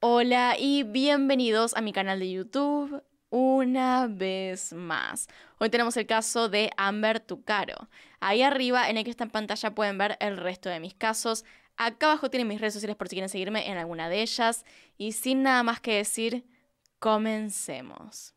Hola y bienvenidos a mi canal de YouTube una vez más. Hoy tenemos el caso de Amber Tucaro. Ahí arriba, en el que está en pantalla, pueden ver el resto de mis casos. Acá abajo tienen mis redes sociales por si quieren seguirme en alguna de ellas. Y sin nada más que decir, comencemos.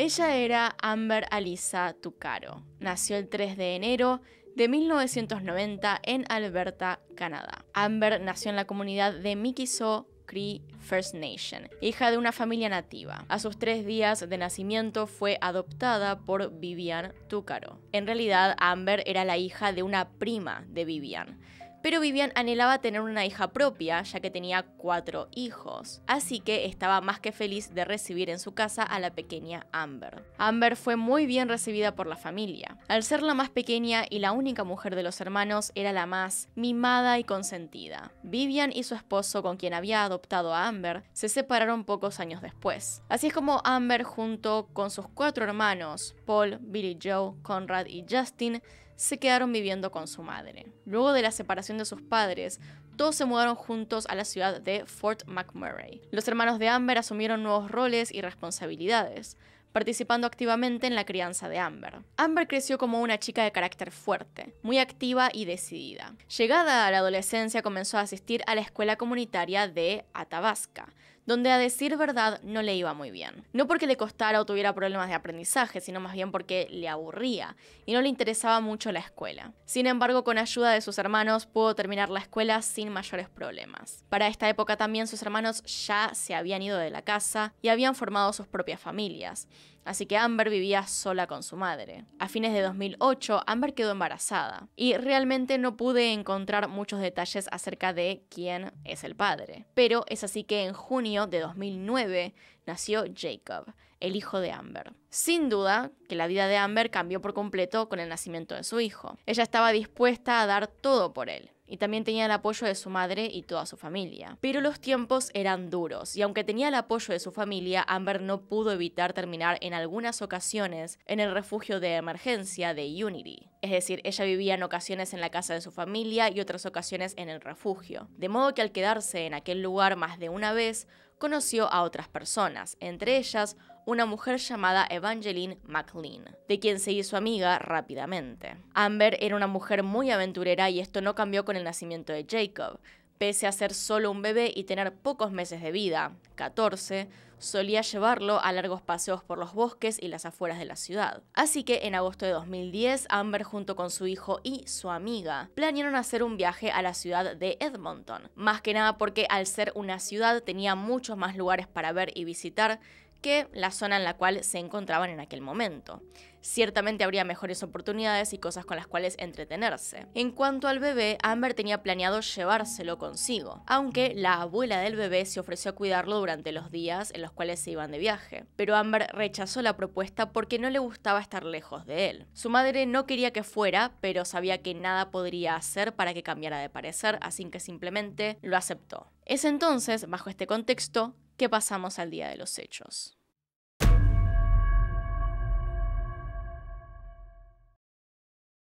Ella era Amber Alisa Tucaro. Nació el 3 de enero de 1990 en Alberta, Canadá. Amber nació en la comunidad de Mikiso Cree First Nation, hija de una familia nativa. A sus tres días de nacimiento fue adoptada por Vivian Tucaro. En realidad, Amber era la hija de una prima de Vivian pero Vivian anhelaba tener una hija propia, ya que tenía cuatro hijos, así que estaba más que feliz de recibir en su casa a la pequeña Amber. Amber fue muy bien recibida por la familia. Al ser la más pequeña y la única mujer de los hermanos, era la más mimada y consentida. Vivian y su esposo, con quien había adoptado a Amber, se separaron pocos años después. Así es como Amber, junto con sus cuatro hermanos, Paul, Billy Joe, Conrad y Justin, se quedaron viviendo con su madre. Luego de la separación de sus padres, todos se mudaron juntos a la ciudad de Fort McMurray. Los hermanos de Amber asumieron nuevos roles y responsabilidades, participando activamente en la crianza de Amber. Amber creció como una chica de carácter fuerte, muy activa y decidida. Llegada a la adolescencia comenzó a asistir a la escuela comunitaria de Athabasca, donde a decir verdad no le iba muy bien. No porque le costara o tuviera problemas de aprendizaje, sino más bien porque le aburría y no le interesaba mucho la escuela. Sin embargo, con ayuda de sus hermanos pudo terminar la escuela sin mayores problemas. Para esta época también sus hermanos ya se habían ido de la casa y habían formado sus propias familias, así que Amber vivía sola con su madre. A fines de 2008, Amber quedó embarazada y realmente no pude encontrar muchos detalles acerca de quién es el padre. Pero es así que en junio de 2009 nació Jacob, el hijo de Amber. Sin duda que la vida de Amber cambió por completo con el nacimiento de su hijo. Ella estaba dispuesta a dar todo por él y también tenía el apoyo de su madre y toda su familia. Pero los tiempos eran duros, y aunque tenía el apoyo de su familia, Amber no pudo evitar terminar en algunas ocasiones en el refugio de emergencia de Unity. Es decir, ella vivía en ocasiones en la casa de su familia y otras ocasiones en el refugio. De modo que al quedarse en aquel lugar más de una vez, conoció a otras personas, entre ellas una mujer llamada Evangeline McLean, de quien se hizo amiga rápidamente. Amber era una mujer muy aventurera y esto no cambió con el nacimiento de Jacob. Pese a ser solo un bebé y tener pocos meses de vida, 14, solía llevarlo a largos paseos por los bosques y las afueras de la ciudad. Así que en agosto de 2010, Amber junto con su hijo y su amiga planearon hacer un viaje a la ciudad de Edmonton, más que nada porque al ser una ciudad tenía muchos más lugares para ver y visitar que la zona en la cual se encontraban en aquel momento. Ciertamente habría mejores oportunidades y cosas con las cuales entretenerse. En cuanto al bebé, Amber tenía planeado llevárselo consigo, aunque la abuela del bebé se ofreció a cuidarlo durante los días en los cuales se iban de viaje, pero Amber rechazó la propuesta porque no le gustaba estar lejos de él. Su madre no quería que fuera, pero sabía que nada podría hacer para que cambiara de parecer, así que simplemente lo aceptó. Es entonces, bajo este contexto, que pasamos al día de los hechos.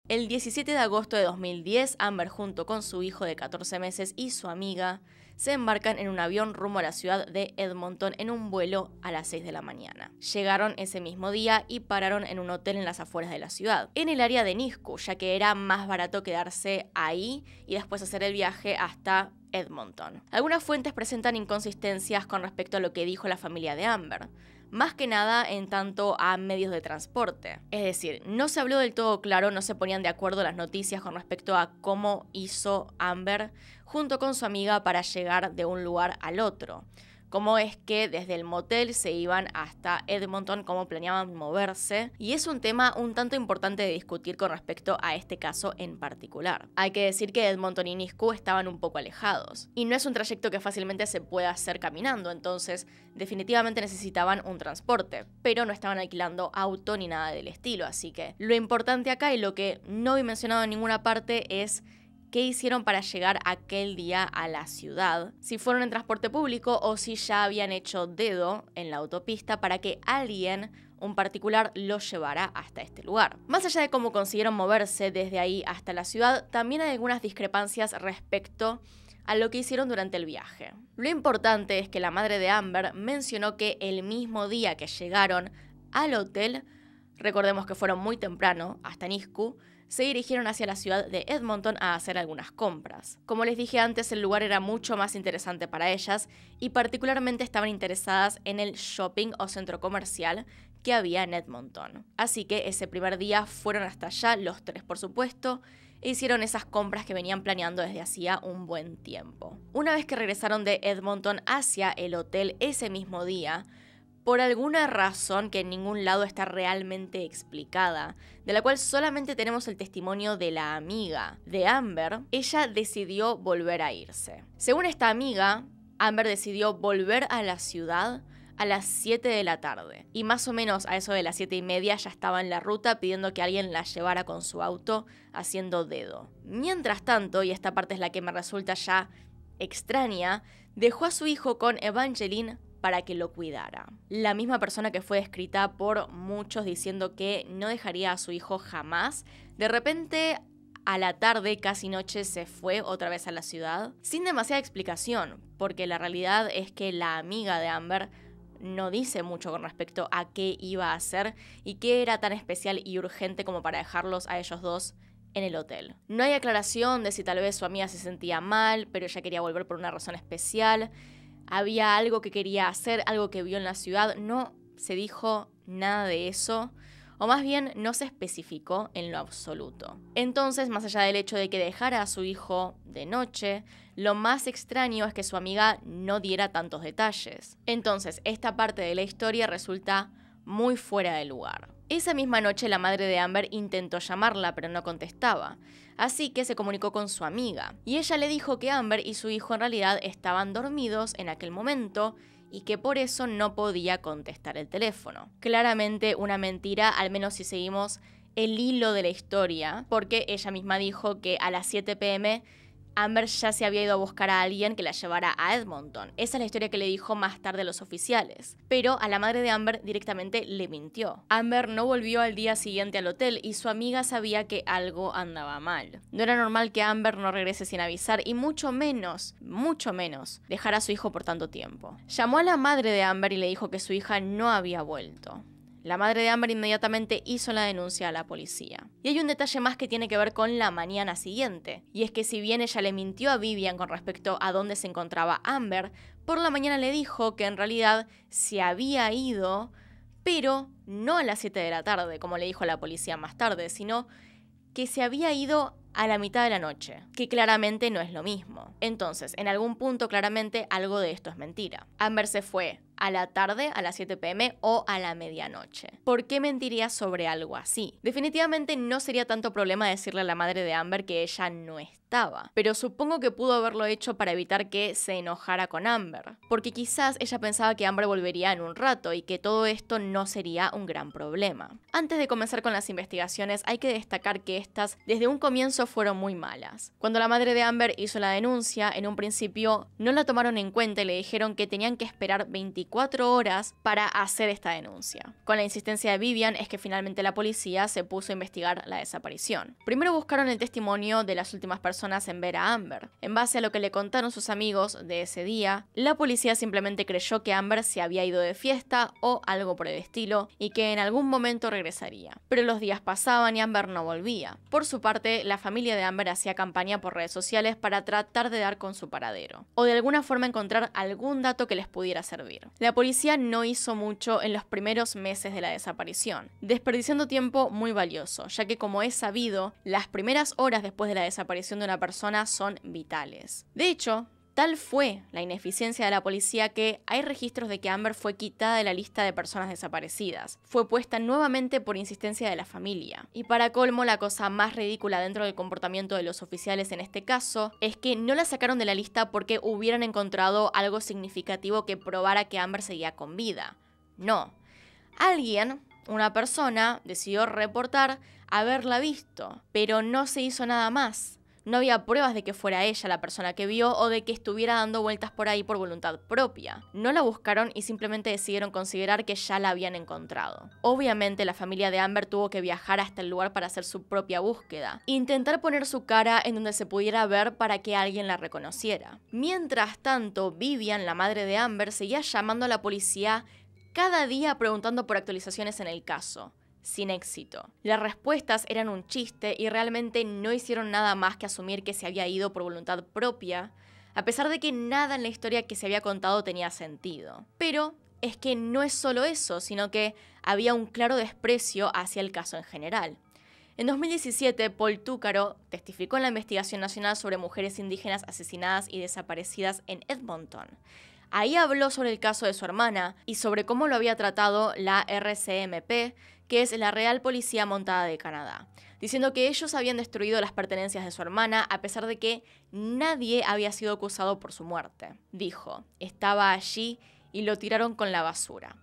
El 17 de agosto de 2010, Amber junto con su hijo de 14 meses y su amiga se embarcan en un avión rumbo a la ciudad de Edmonton en un vuelo a las 6 de la mañana. Llegaron ese mismo día y pararon en un hotel en las afueras de la ciudad, en el área de Nisku, ya que era más barato quedarse ahí y después hacer el viaje hasta Edmonton. Algunas fuentes presentan inconsistencias con respecto a lo que dijo la familia de Amber más que nada en tanto a medios de transporte. Es decir, no se habló del todo claro, no se ponían de acuerdo las noticias con respecto a cómo hizo Amber junto con su amiga para llegar de un lugar al otro. Cómo es que desde el motel se iban hasta Edmonton, cómo planeaban moverse. Y es un tema un tanto importante de discutir con respecto a este caso en particular. Hay que decir que Edmonton y Nisku estaban un poco alejados. Y no es un trayecto que fácilmente se pueda hacer caminando, entonces definitivamente necesitaban un transporte. Pero no estaban alquilando auto ni nada del estilo, así que lo importante acá y lo que no he mencionado en ninguna parte es qué hicieron para llegar aquel día a la ciudad, si fueron en transporte público o si ya habían hecho dedo en la autopista para que alguien, un particular, los llevara hasta este lugar. Más allá de cómo consiguieron moverse desde ahí hasta la ciudad, también hay algunas discrepancias respecto a lo que hicieron durante el viaje. Lo importante es que la madre de Amber mencionó que el mismo día que llegaron al hotel, recordemos que fueron muy temprano, hasta Nisku, se dirigieron hacia la ciudad de Edmonton a hacer algunas compras. Como les dije antes, el lugar era mucho más interesante para ellas y particularmente estaban interesadas en el shopping o centro comercial que había en Edmonton. Así que ese primer día fueron hasta allá, los tres por supuesto, e hicieron esas compras que venían planeando desde hacía un buen tiempo. Una vez que regresaron de Edmonton hacia el hotel ese mismo día, por alguna razón que en ningún lado está realmente explicada, de la cual solamente tenemos el testimonio de la amiga de Amber, ella decidió volver a irse. Según esta amiga, Amber decidió volver a la ciudad a las 7 de la tarde. Y más o menos a eso de las 7 y media ya estaba en la ruta pidiendo que alguien la llevara con su auto haciendo dedo. Mientras tanto, y esta parte es la que me resulta ya extraña, dejó a su hijo con Evangeline para que lo cuidara. La misma persona que fue descrita por muchos diciendo que no dejaría a su hijo jamás, de repente a la tarde, casi noche, se fue otra vez a la ciudad, sin demasiada explicación, porque la realidad es que la amiga de Amber no dice mucho con respecto a qué iba a hacer y qué era tan especial y urgente como para dejarlos a ellos dos en el hotel. No hay aclaración de si tal vez su amiga se sentía mal, pero ella quería volver por una razón especial había algo que quería hacer, algo que vio en la ciudad. No se dijo nada de eso o más bien no se especificó en lo absoluto. Entonces, más allá del hecho de que dejara a su hijo de noche, lo más extraño es que su amiga no diera tantos detalles. Entonces, esta parte de la historia resulta muy fuera de lugar. Esa misma noche la madre de Amber intentó llamarla, pero no contestaba, así que se comunicó con su amiga, y ella le dijo que Amber y su hijo en realidad estaban dormidos en aquel momento y que por eso no podía contestar el teléfono. Claramente una mentira, al menos si seguimos el hilo de la historia, porque ella misma dijo que a las 7 pm Amber ya se había ido a buscar a alguien que la llevara a Edmonton. Esa es la historia que le dijo más tarde los oficiales. Pero a la madre de Amber directamente le mintió. Amber no volvió al día siguiente al hotel y su amiga sabía que algo andaba mal. No era normal que Amber no regrese sin avisar y mucho menos, mucho menos, dejar a su hijo por tanto tiempo. Llamó a la madre de Amber y le dijo que su hija no había vuelto. La madre de Amber inmediatamente hizo la denuncia a la policía. Y hay un detalle más que tiene que ver con la mañana siguiente, y es que si bien ella le mintió a Vivian con respecto a dónde se encontraba Amber, por la mañana le dijo que en realidad se había ido, pero no a las 7 de la tarde, como le dijo la policía más tarde, sino que se había ido a la mitad de la noche, que claramente no es lo mismo. Entonces, en algún punto claramente algo de esto es mentira. Amber se fue a la tarde, a las 7 pm o a la medianoche. ¿Por qué mentiría sobre algo así? Definitivamente no sería tanto problema decirle a la madre de Amber que ella no está pero supongo que pudo haberlo hecho para evitar que se enojara con Amber, porque quizás ella pensaba que Amber volvería en un rato y que todo esto no sería un gran problema. Antes de comenzar con las investigaciones, hay que destacar que estas desde un comienzo fueron muy malas. Cuando la madre de Amber hizo la denuncia, en un principio no la tomaron en cuenta y le dijeron que tenían que esperar 24 horas para hacer esta denuncia. Con la insistencia de Vivian es que finalmente la policía se puso a investigar la desaparición. Primero buscaron el testimonio de las últimas personas en ver a Amber. En base a lo que le contaron sus amigos de ese día, la policía simplemente creyó que Amber se había ido de fiesta o algo por el estilo y que en algún momento regresaría. Pero los días pasaban y Amber no volvía. Por su parte, la familia de Amber hacía campaña por redes sociales para tratar de dar con su paradero o de alguna forma encontrar algún dato que les pudiera servir. La policía no hizo mucho en los primeros meses de la desaparición, desperdiciando tiempo muy valioso, ya que como es sabido, las primeras horas después de la desaparición de una persona son vitales. De hecho, Tal fue la ineficiencia de la policía que hay registros de que Amber fue quitada de la lista de personas desaparecidas. Fue puesta nuevamente por insistencia de la familia. Y para colmo, la cosa más ridícula dentro del comportamiento de los oficiales en este caso es que no la sacaron de la lista porque hubieran encontrado algo significativo que probara que Amber seguía con vida. No. Alguien, una persona, decidió reportar haberla visto, pero no se hizo nada más no había pruebas de que fuera ella la persona que vio o de que estuviera dando vueltas por ahí por voluntad propia. No la buscaron y simplemente decidieron considerar que ya la habían encontrado. Obviamente la familia de Amber tuvo que viajar hasta el lugar para hacer su propia búsqueda, intentar poner su cara en donde se pudiera ver para que alguien la reconociera. Mientras tanto, Vivian, la madre de Amber, seguía llamando a la policía cada día preguntando por actualizaciones en el caso sin éxito. Las respuestas eran un chiste y realmente no hicieron nada más que asumir que se había ido por voluntad propia, a pesar de que nada en la historia que se había contado tenía sentido. Pero es que no es solo eso, sino que había un claro desprecio hacia el caso en general. En 2017, Paul Túcaro testificó en la investigación nacional sobre mujeres indígenas asesinadas y desaparecidas en Edmonton. Ahí habló sobre el caso de su hermana y sobre cómo lo había tratado la RCMP, que es la Real Policía Montada de Canadá, diciendo que ellos habían destruido las pertenencias de su hermana a pesar de que nadie había sido acusado por su muerte. Dijo, estaba allí y lo tiraron con la basura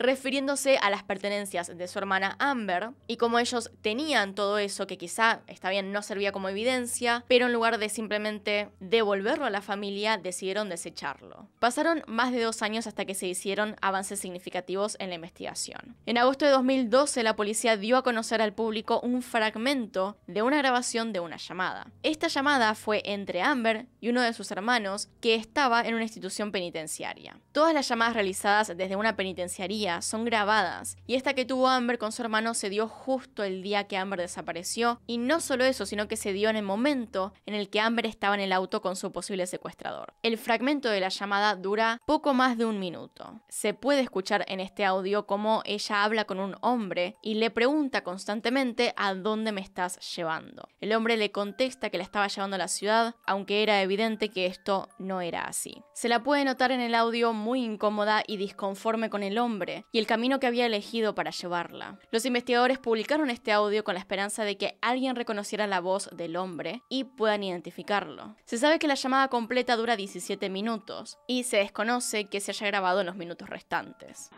refiriéndose a las pertenencias de su hermana Amber, y como ellos tenían todo eso que quizá, está bien, no servía como evidencia, pero en lugar de simplemente devolverlo a la familia, decidieron desecharlo. Pasaron más de dos años hasta que se hicieron avances significativos en la investigación. En agosto de 2012, la policía dio a conocer al público un fragmento de una grabación de una llamada. Esta llamada fue entre Amber y uno de sus hermanos que estaba en una institución penitenciaria. Todas las llamadas realizadas desde una penitenciaría son grabadas, y esta que tuvo Amber con su hermano se dio justo el día que Amber desapareció, y no solo eso, sino que se dio en el momento en el que Amber estaba en el auto con su posible secuestrador. El fragmento de la llamada dura poco más de un minuto. Se puede escuchar en este audio cómo ella habla con un hombre y le pregunta constantemente a dónde me estás llevando. El hombre le contesta que la estaba llevando a la ciudad, aunque era evidente que esto no era así. Se la puede notar en el audio muy incómoda y disconforme con el hombre, y el camino que había elegido para llevarla. Los investigadores publicaron este audio con la esperanza de que alguien reconociera la voz del hombre y puedan identificarlo. Se sabe que la llamada completa dura 17 minutos y se desconoce que se haya grabado en los minutos restantes.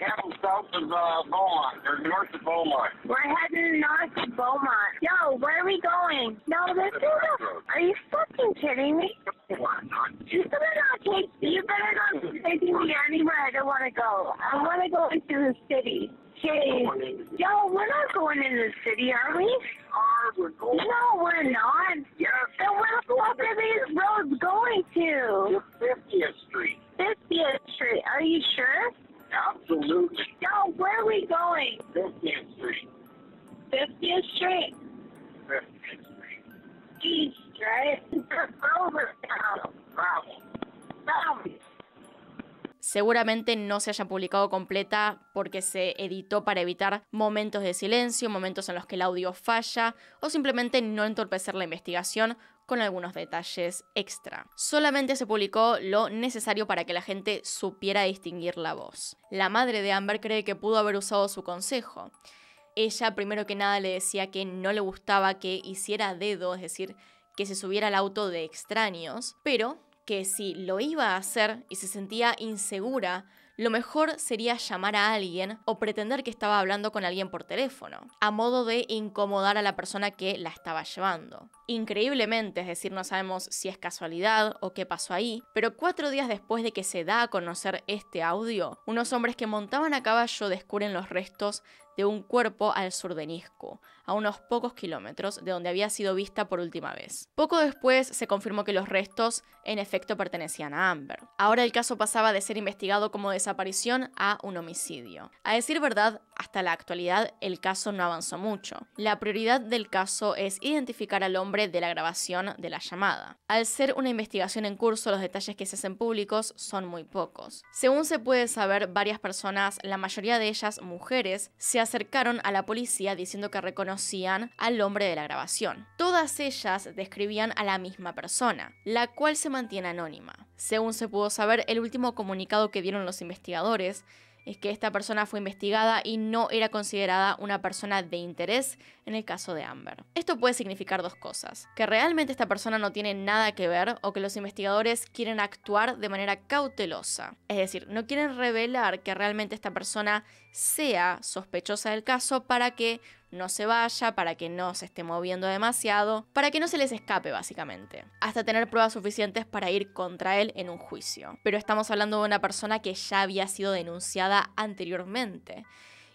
Heading south of uh, Beaumont, or north of Beaumont. We're heading north of Beaumont. Yo, where are we going? No, this is a... Are you fucking kidding me? You better not take... You better not be taking me anywhere I don't want to go. I want to go into the city. Jeez. Yo, we're not going in the city, are we? No, we're not. Yes, then where the fuck are these roads going to? 50th Street. 50th Street. Are you sure? Seguramente no se haya publicado completa porque se editó para evitar momentos de silencio, momentos en los que el audio falla o simplemente no entorpecer la investigación con algunos detalles extra. Solamente se publicó lo necesario para que la gente supiera distinguir la voz. La madre de Amber cree que pudo haber usado su consejo. Ella primero que nada le decía que no le gustaba que hiciera dedo, es decir, que se subiera al auto de extraños, pero que si lo iba a hacer y se sentía insegura, lo mejor sería llamar a alguien o pretender que estaba hablando con alguien por teléfono, a modo de incomodar a la persona que la estaba llevando increíblemente, es decir, no sabemos si es casualidad o qué pasó ahí, pero cuatro días después de que se da a conocer este audio, unos hombres que montaban a caballo descubren los restos de un cuerpo al sur de Nisku, a unos pocos kilómetros de donde había sido vista por última vez. Poco después se confirmó que los restos en efecto pertenecían a Amber. Ahora el caso pasaba de ser investigado como desaparición a un homicidio. A decir verdad, hasta la actualidad el caso no avanzó mucho. La prioridad del caso es identificar al hombre de la grabación de la llamada. Al ser una investigación en curso, los detalles que se hacen públicos son muy pocos. Según se puede saber, varias personas, la mayoría de ellas mujeres, se acercaron a la policía diciendo que reconocían al hombre de la grabación. Todas ellas describían a la misma persona, la cual se mantiene anónima. Según se pudo saber, el último comunicado que dieron los investigadores es que esta persona fue investigada y no era considerada una persona de interés en el caso de Amber. Esto puede significar dos cosas, que realmente esta persona no tiene nada que ver o que los investigadores quieren actuar de manera cautelosa, es decir, no quieren revelar que realmente esta persona sea sospechosa del caso para que no se vaya, para que no se esté moviendo demasiado, para que no se les escape básicamente, hasta tener pruebas suficientes para ir contra él en un juicio. Pero estamos hablando de una persona que ya había sido denunciada anteriormente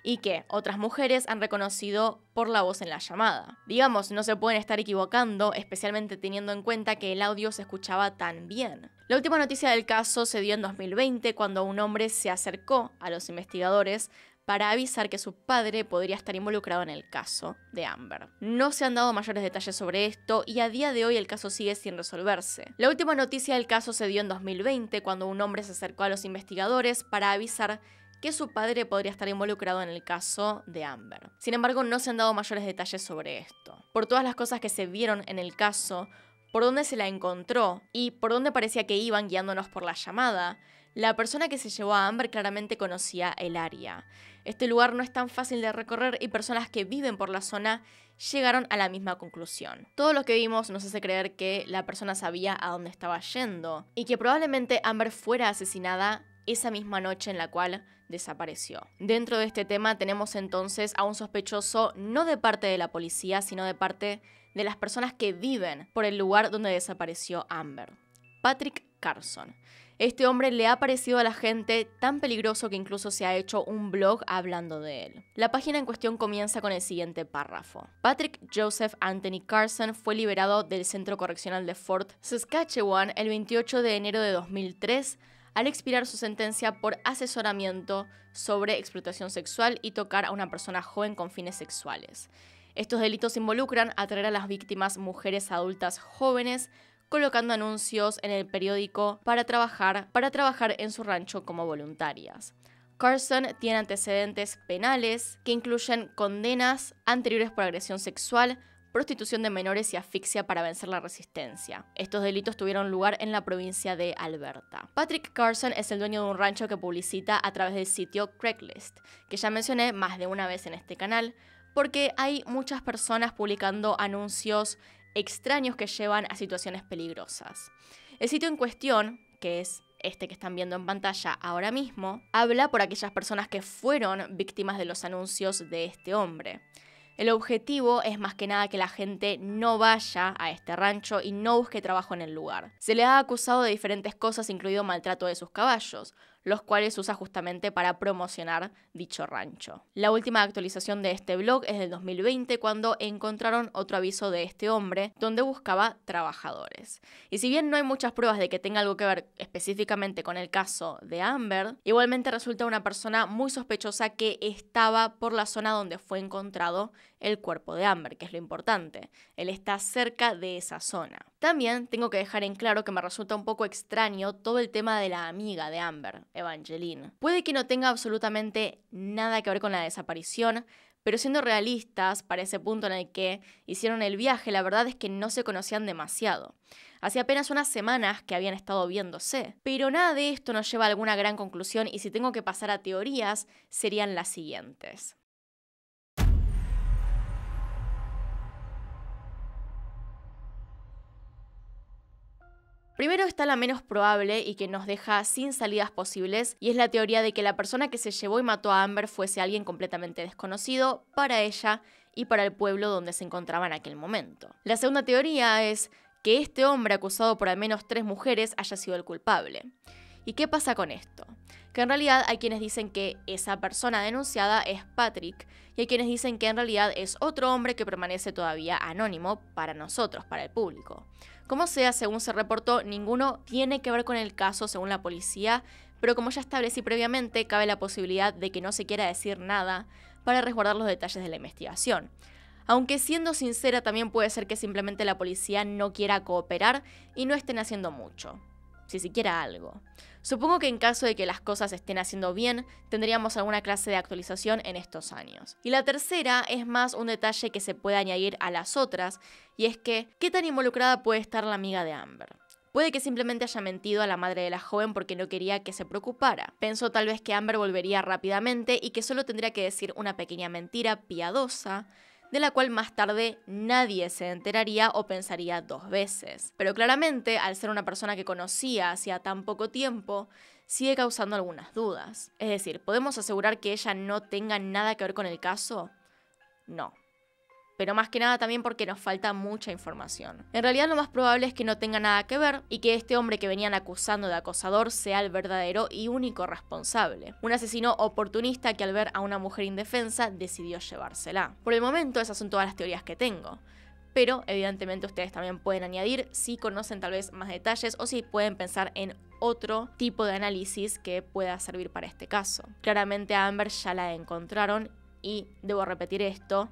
y que otras mujeres han reconocido por la voz en la llamada. Digamos, no se pueden estar equivocando, especialmente teniendo en cuenta que el audio se escuchaba tan bien. La última noticia del caso se dio en 2020 cuando un hombre se acercó a los investigadores para avisar que su padre podría estar involucrado en el caso de Amber. No se han dado mayores detalles sobre esto y a día de hoy el caso sigue sin resolverse. La última noticia del caso se dio en 2020 cuando un hombre se acercó a los investigadores para avisar que su padre podría estar involucrado en el caso de Amber. Sin embargo, no se han dado mayores detalles sobre esto. Por todas las cosas que se vieron en el caso, por dónde se la encontró y por dónde parecía que iban guiándonos por la llamada, la persona que se llevó a Amber claramente conocía el área. Este lugar no es tan fácil de recorrer y personas que viven por la zona llegaron a la misma conclusión. Todo lo que vimos nos hace creer que la persona sabía a dónde estaba yendo y que probablemente Amber fuera asesinada esa misma noche en la cual desapareció. Dentro de este tema tenemos entonces a un sospechoso no de parte de la policía, sino de parte de las personas que viven por el lugar donde desapareció Amber. Patrick Carson. Este hombre le ha parecido a la gente tan peligroso que incluso se ha hecho un blog hablando de él. La página en cuestión comienza con el siguiente párrafo. Patrick Joseph Anthony Carson fue liberado del Centro Correccional de Fort Saskatchewan el 28 de enero de 2003 al expirar su sentencia por asesoramiento sobre explotación sexual y tocar a una persona joven con fines sexuales. Estos delitos involucran atraer a las víctimas mujeres adultas jóvenes, colocando anuncios en el periódico para trabajar, para trabajar en su rancho como voluntarias. Carson tiene antecedentes penales que incluyen condenas anteriores por agresión sexual, prostitución de menores y asfixia para vencer la resistencia. Estos delitos tuvieron lugar en la provincia de Alberta. Patrick Carson es el dueño de un rancho que publicita a través del sitio Craigslist, que ya mencioné más de una vez en este canal, porque hay muchas personas publicando anuncios extraños que llevan a situaciones peligrosas. El sitio en cuestión, que es este que están viendo en pantalla ahora mismo, habla por aquellas personas que fueron víctimas de los anuncios de este hombre. El objetivo es más que nada que la gente no vaya a este rancho y no busque trabajo en el lugar. Se le ha acusado de diferentes cosas, incluido maltrato de sus caballos los cuales usa justamente para promocionar dicho rancho. La última actualización de este blog es del 2020 cuando encontraron otro aviso de este hombre donde buscaba trabajadores. Y si bien no hay muchas pruebas de que tenga algo que ver específicamente con el caso de Amber, igualmente resulta una persona muy sospechosa que estaba por la zona donde fue encontrado el cuerpo de Amber, que es lo importante. Él está cerca de esa zona. También tengo que dejar en claro que me resulta un poco extraño todo el tema de la amiga de Amber, Evangeline. Puede que no tenga absolutamente nada que ver con la desaparición, pero siendo realistas, para ese punto en el que hicieron el viaje, la verdad es que no se conocían demasiado. Hacía apenas unas semanas que habían estado viéndose. Pero nada de esto nos lleva a alguna gran conclusión y si tengo que pasar a teorías, serían las siguientes. Primero está la menos probable y que nos deja sin salidas posibles, y es la teoría de que la persona que se llevó y mató a Amber fuese alguien completamente desconocido para ella y para el pueblo donde se encontraba en aquel momento. La segunda teoría es que este hombre acusado por al menos tres mujeres haya sido el culpable. ¿Y qué pasa con esto? que en realidad hay quienes dicen que esa persona denunciada es Patrick y hay quienes dicen que en realidad es otro hombre que permanece todavía anónimo para nosotros, para el público. Como sea, según se reportó, ninguno tiene que ver con el caso según la policía, pero como ya establecí previamente, cabe la posibilidad de que no se quiera decir nada para resguardar los detalles de la investigación. Aunque siendo sincera, también puede ser que simplemente la policía no quiera cooperar y no estén haciendo mucho si siquiera algo. Supongo que en caso de que las cosas estén haciendo bien, tendríamos alguna clase de actualización en estos años. Y la tercera es más un detalle que se puede añadir a las otras, y es que, ¿qué tan involucrada puede estar la amiga de Amber? Puede que simplemente haya mentido a la madre de la joven porque no quería que se preocupara. Pensó tal vez que Amber volvería rápidamente y que solo tendría que decir una pequeña mentira piadosa de la cual más tarde nadie se enteraría o pensaría dos veces. Pero claramente, al ser una persona que conocía hacía tan poco tiempo, sigue causando algunas dudas. Es decir, ¿podemos asegurar que ella no tenga nada que ver con el caso? No pero más que nada también porque nos falta mucha información. En realidad lo más probable es que no tenga nada que ver y que este hombre que venían acusando de acosador sea el verdadero y único responsable, un asesino oportunista que al ver a una mujer indefensa decidió llevársela. Por el momento esas son todas las teorías que tengo. Pero evidentemente ustedes también pueden añadir si conocen tal vez más detalles o si pueden pensar en otro tipo de análisis que pueda servir para este caso. Claramente a Amber ya la encontraron y debo repetir esto,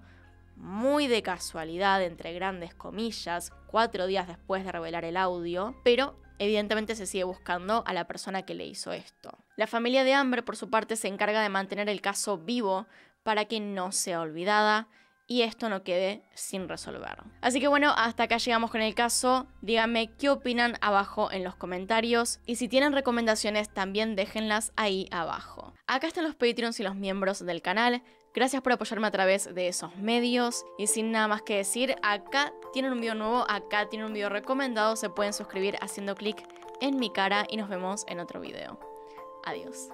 muy de casualidad, entre grandes comillas, cuatro días después de revelar el audio, pero evidentemente se sigue buscando a la persona que le hizo esto. La familia de Amber, por su parte, se encarga de mantener el caso vivo para que no sea olvidada y esto no quede sin resolver. Así que bueno, hasta acá llegamos con el caso. Díganme qué opinan abajo en los comentarios y si tienen recomendaciones también déjenlas ahí abajo. Acá están los Patreons y los miembros del canal. Gracias por apoyarme a través de esos medios. Y sin nada más que decir, acá tienen un video nuevo, acá tienen un video recomendado. Se pueden suscribir haciendo clic en mi cara y nos vemos en otro video. Adiós.